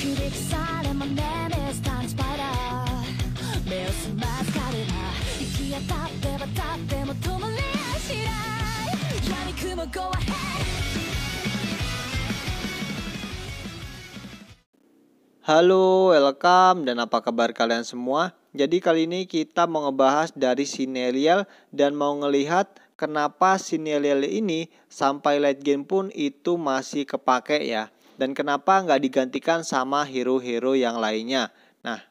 Halo, welcome dan apa kabar kalian semua? Jadi kali ini kita mau ngebahas dari Sinelial dan mau ngelihat kenapa Sinelial ini sampai late game pun itu masih kepake ya. Dan kenapa nggak digantikan sama hero-hero yang lainnya? Nah,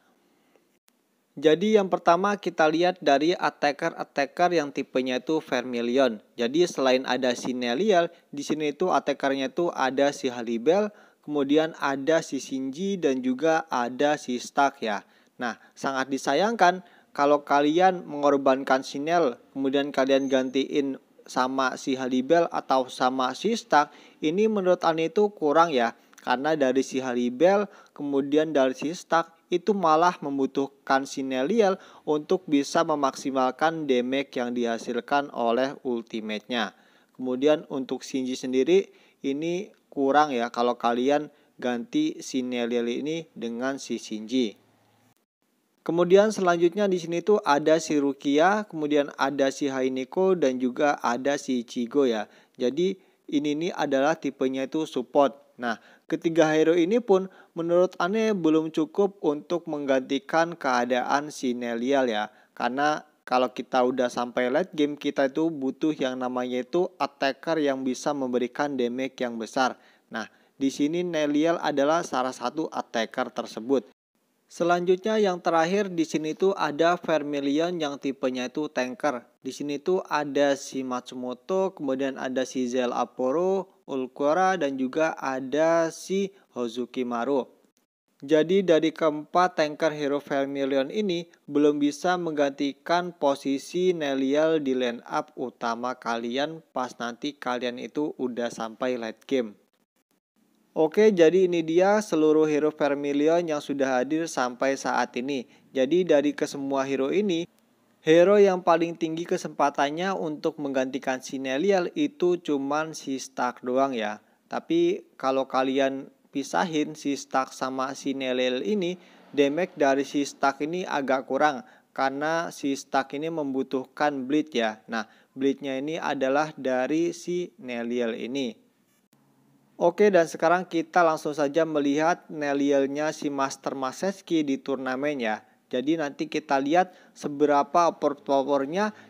jadi yang pertama kita lihat dari attacker-attacker yang tipenya itu Vermilion. Jadi selain ada si Nelial, di sini itu attackernya itu ada si Halibel, kemudian ada si Shinji dan juga ada si Stark ya. Nah, sangat disayangkan kalau kalian mengorbankan Sinel, kemudian kalian gantiin sama si Halibel atau sama si Stark ini menurut Ani itu kurang ya karena dari si Halibel kemudian dari si Stark itu malah membutuhkan si Neliel untuk bisa memaksimalkan damage yang dihasilkan oleh ultimate-nya. Kemudian untuk Shinji sendiri ini kurang ya kalau kalian ganti si Neliel ini dengan si Shinji. Kemudian selanjutnya di sini tuh ada si Rukia, kemudian ada si Hainiko dan juga ada si Chigo ya. Jadi ini nih adalah tipenya itu support. Nah, ketiga hero ini pun menurut Ane belum cukup untuk menggantikan keadaan si Nelial ya. Karena kalau kita udah sampai late game kita itu butuh yang namanya itu attacker yang bisa memberikan damage yang besar. Nah, di sini Nelial adalah salah satu attacker tersebut. Selanjutnya yang terakhir di sini tuh ada Vermilion yang tipenya itu tanker. Di sini tuh ada si Matsumoto, kemudian ada si Zel Aporo, Ulquora dan juga ada si Hozuki Maru. Jadi dari keempat tanker hero Vermilion ini belum bisa menggantikan posisi Nelial di line up utama kalian pas nanti kalian itu udah sampai late game. Oke, jadi ini dia seluruh hero Vermilion yang sudah hadir sampai saat ini. Jadi dari kesemua hero ini, hero yang paling tinggi kesempatannya untuk menggantikan si itu cuma si Stark doang ya. Tapi kalau kalian pisahin si Stark sama si ini, damage dari si Stark ini agak kurang karena si Stark ini membutuhkan bleed ya. Nah, bleednya ini adalah dari si Nelial ini. Oke dan sekarang kita langsung saja melihat Nelielnya si Master Maseski di turnamennya. Jadi nanti kita lihat seberapa port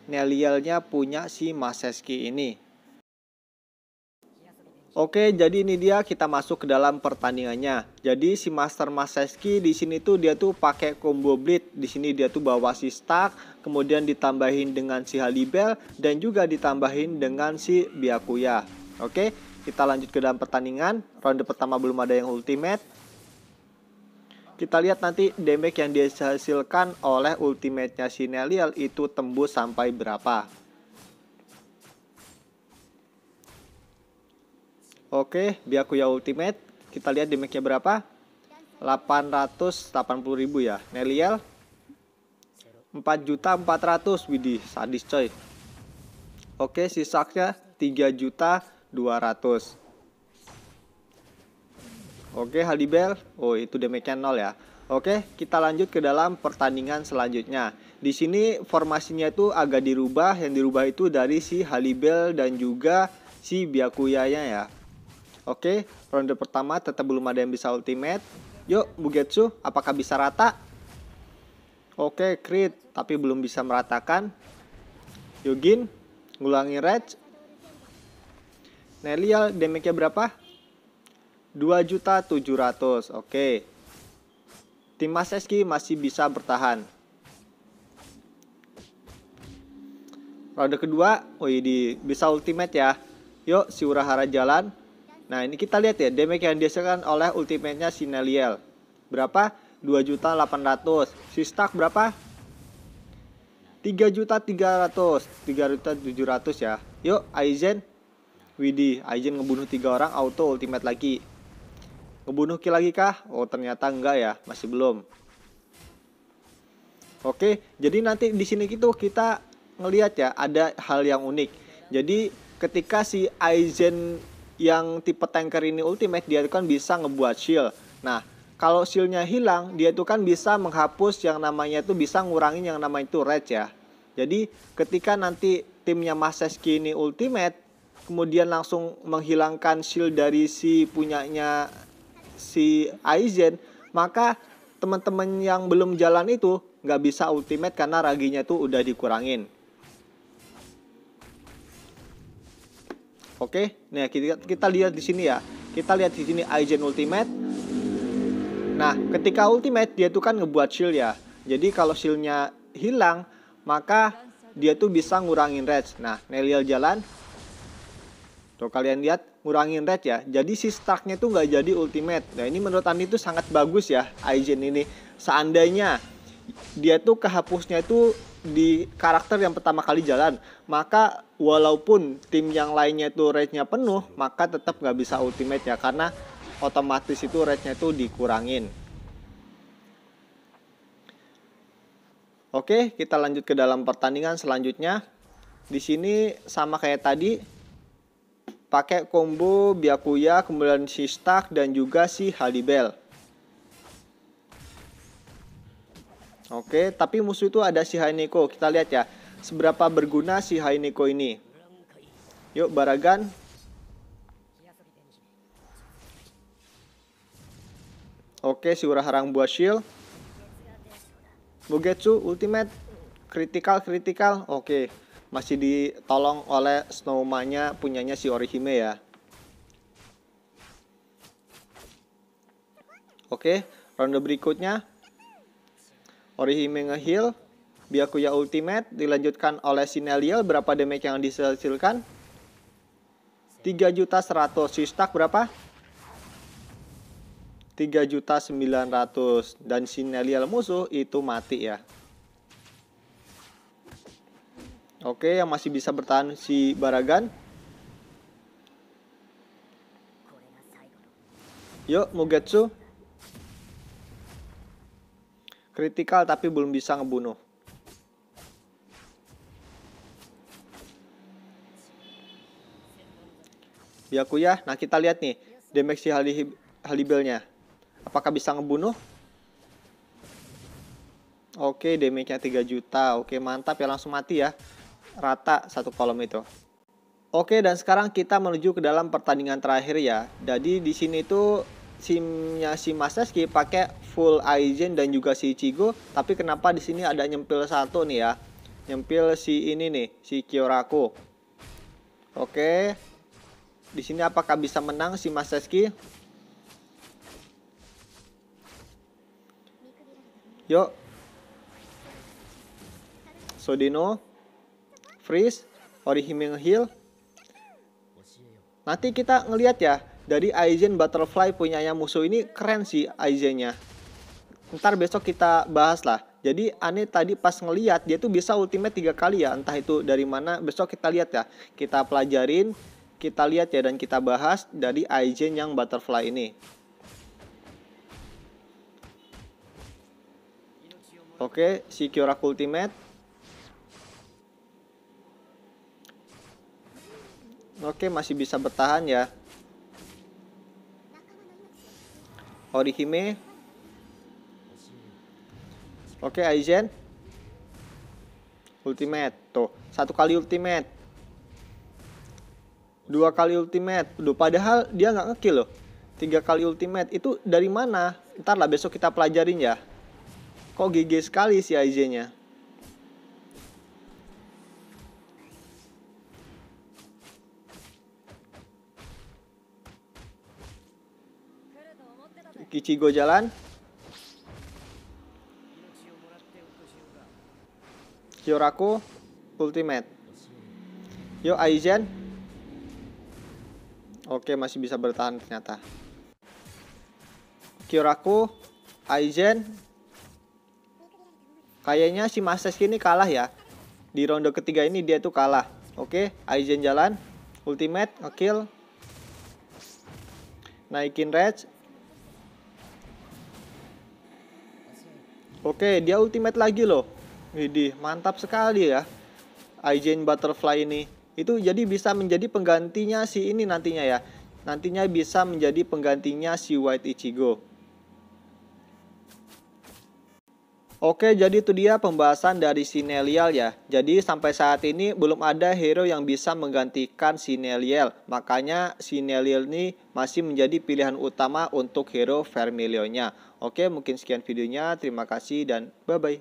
Nelielnya punya si Maseski ini. Oke, jadi ini dia kita masuk ke dalam pertandingannya. Jadi si Master Maseski di sini tuh dia tuh pakai combo blade. Di sini dia tuh bawa si Stark, kemudian ditambahin dengan si Halibel dan juga ditambahin dengan si Biakuya. Oke, kita lanjut ke dalam pertandingan. Ronde pertama belum ada yang ultimate. Kita lihat nanti damage yang dihasilkan oleh ultimate-nya Sinelial itu tembus sampai berapa. Oke, ya ultimate. Kita lihat damage-nya berapa. 880.000 ya. Nelial 4 juta 400 widih sadis coy oke sisanya 3 juta 200 Oke Halibel, oh itu damage nol ya. Oke, kita lanjut ke dalam pertandingan selanjutnya. Di sini formasinya itu agak dirubah, yang dirubah itu dari si Halibel dan juga si Byakuyanya ya. Oke, ronde pertama tetap belum ada yang bisa ultimate. Yuk, Bugetsu, apakah bisa rata? Oke, crit, tapi belum bisa meratakan. Yogin, ngulangi rage, Nelial damage-nya berapa? 2.700. Oke. Okay. Tim Mas masih bisa bertahan. Roda kedua, oh di bisa ultimate ya. Yuk si Urahara jalan. Nah, ini kita lihat ya damage yang dihasilkan oleh ultimate-nya si Neliel. Berapa? 2.800. Si Stark berapa? 3.300, 3.700 ya. Yuk Aizen Widi, Aizen ngebunuh tiga orang auto ultimate lagi. Ngebunuh Ki lagi kah? Oh ternyata enggak ya, masih belum. Oke, jadi nanti di sini gitu kita ngelihat ya ada hal yang unik. Jadi ketika si Aizen yang tipe tanker ini ultimate dia itu kan bisa ngebuat shield. Nah, kalau shieldnya hilang, dia itu kan bisa menghapus yang namanya itu bisa ngurangin yang namanya itu red ya. Jadi ketika nanti timnya Maseski ini ultimate, kemudian langsung menghilangkan shield dari si punyanya si Aizen maka teman-teman yang belum jalan itu nggak bisa ultimate karena raginya itu udah dikurangin Oke, nah kita, kita lihat di sini ya. Kita lihat di sini Aizen Ultimate. Nah, ketika Ultimate dia tuh kan ngebuat shield ya. Jadi kalau shieldnya hilang, maka dia tuh bisa ngurangin red. Nah, Nelial jalan, Tuh kalian lihat ngurangin red ya. Jadi si Starknya tuh nggak jadi ultimate. Nah ini menurut Andi tuh sangat bagus ya Aizen ini. Seandainya dia tuh kehapusnya itu di karakter yang pertama kali jalan, maka walaupun tim yang lainnya itu rate-nya penuh, maka tetap nggak bisa ultimate ya karena otomatis itu rate-nya itu dikurangin. Oke, kita lanjut ke dalam pertandingan selanjutnya. Di sini sama kayak tadi, pakai combo Byakuya, kemudian si Stark dan juga si Halibel. Oke, tapi musuh itu ada si Haineko. Kita lihat ya, seberapa berguna si Haineko ini. Yuk, Baragan. Oke, si Urahara buat shield. Mugetsu ultimate critical critical. Oke masih ditolong oleh Snowmanya punyanya si Orihime ya. Oke, ronde berikutnya Orihime ngeheal, Biakuya ultimate dilanjutkan oleh Sinelial. berapa damage yang dihasilkan? Tiga juta stack Sistak berapa? Tiga juta ratus. dan Sinelial musuh itu mati ya. Oke, yang masih bisa bertahan si Baragan. Yuk, Mugetsu. Kritikal tapi belum bisa ngebunuh. ya. Nah, kita lihat nih damage si Halibelnya. Apakah bisa ngebunuh? Oke, damage-nya 3 juta. Oke, mantap ya langsung mati ya rata satu kolom itu. Oke, dan sekarang kita menuju ke dalam pertandingan terakhir ya. Jadi di sini tuh simnya si Masaski pakai full Aizen dan juga si Ichigo, tapi kenapa di sini ada nyempil satu nih ya? Nyempil si ini nih, si Kyoraku. Oke. Di sini apakah bisa menang si Masaski? Yuk. Sodino freeze, Orihime heal. Nanti kita ngelihat ya, dari Aizen Butterfly punyanya musuh ini keren sih Aizennya. Ntar besok kita bahas lah. Jadi aneh tadi pas ngeliat dia tuh bisa ultimate tiga kali ya, entah itu dari mana. Besok kita lihat ya, kita pelajarin, kita lihat ya dan kita bahas dari Aizen yang Butterfly ini. Oke, si Kyoraku Ultimate Oke, masih bisa bertahan ya. Orihime. Oke, Aizen. Ultimate. Tuh, satu kali ultimate. Dua kali ultimate. Duh, padahal dia nggak ngekill loh. Tiga kali ultimate. Itu dari mana? Ntar lah besok kita pelajarin ya. Kok GG sekali si Aizen-nya. Kichigo jalan. Kyoraku Ultimate. Yo Aizen. Oke, masih bisa bertahan ternyata. Kyoraku, Aizen. Kayaknya si Master ini kalah ya. Di ronde ketiga ini dia tuh kalah. Oke, Aizen jalan. Ultimate, ngekill. Naikin rage Oke, dia ultimate lagi loh. Widih, mantap sekali ya. Aizen Butterfly ini. Itu jadi bisa menjadi penggantinya si ini nantinya ya. Nantinya bisa menjadi penggantinya si White Ichigo. Oke, jadi itu dia pembahasan dari si ya. Jadi sampai saat ini belum ada hero yang bisa menggantikan si Makanya si ini masih menjadi pilihan utama untuk hero Vermilionnya. Oke, mungkin sekian videonya. Terima kasih dan bye-bye.